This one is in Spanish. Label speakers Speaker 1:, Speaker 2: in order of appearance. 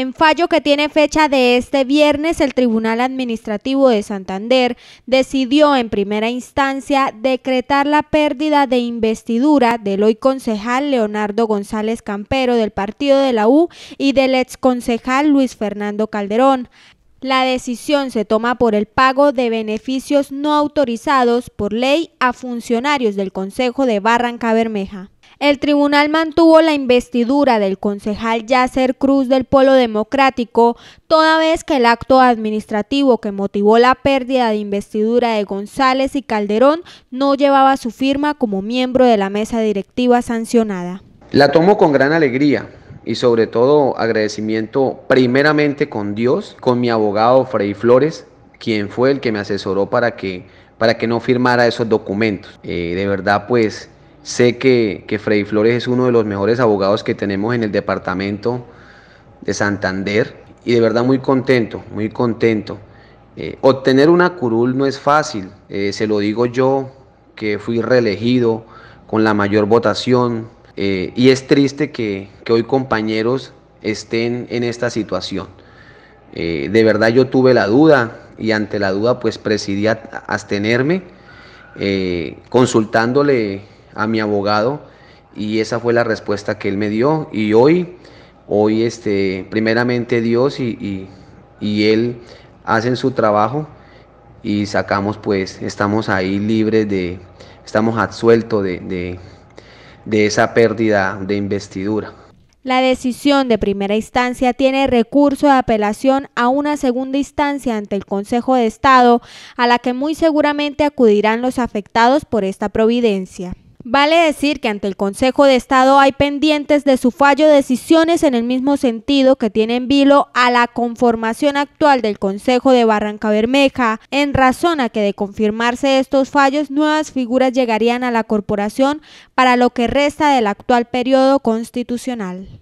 Speaker 1: En fallo que tiene fecha de este viernes, el Tribunal Administrativo de Santander decidió en primera instancia decretar la pérdida de investidura del hoy concejal Leonardo González Campero del partido de la U y del ex concejal Luis Fernando Calderón. La decisión se toma por el pago de beneficios no autorizados por ley a funcionarios del Consejo de Barranca Bermeja. El tribunal mantuvo la investidura del concejal Yacer Cruz del Polo Democrático, toda vez que el acto administrativo que motivó la pérdida de investidura de González y Calderón no llevaba su firma como miembro de la mesa directiva sancionada.
Speaker 2: La tomo con gran alegría, y sobre todo agradecimiento primeramente con Dios, con mi abogado Freddy Flores, quien fue el que me asesoró para que, para que no firmara esos documentos. Eh, de verdad, pues Sé que, que Freddy Flores es uno de los mejores abogados que tenemos en el departamento de Santander y de verdad muy contento, muy contento. Eh, obtener una curul no es fácil, eh, se lo digo yo que fui reelegido con la mayor votación eh, y es triste que, que, hoy compañeros estén en esta situación. de verdad yo tuve la duda y ante la duda pues presidí abstenerme consultándole a mi abogado y esa fue la respuesta que él me dio y hoy, hoy este, primeramente Dios y, él hacen su trabajo y sacamos pues, estamos ahí libres de, estamos absueltos de, de, de esa pérdida de investidura.
Speaker 1: La decisión de primera instancia tiene recurso de apelación a una segunda instancia ante el Consejo de Estado, a la que muy seguramente acudirán los afectados por esta providencia. Vale decir que ante el Consejo de Estado hay pendientes de su fallo decisiones en el mismo sentido que tienen vilo a la conformación actual del Consejo de Barranca Bermeja, en razón a que de confirmarse estos fallos nuevas figuras llegarían a la corporación para lo que resta del actual periodo constitucional.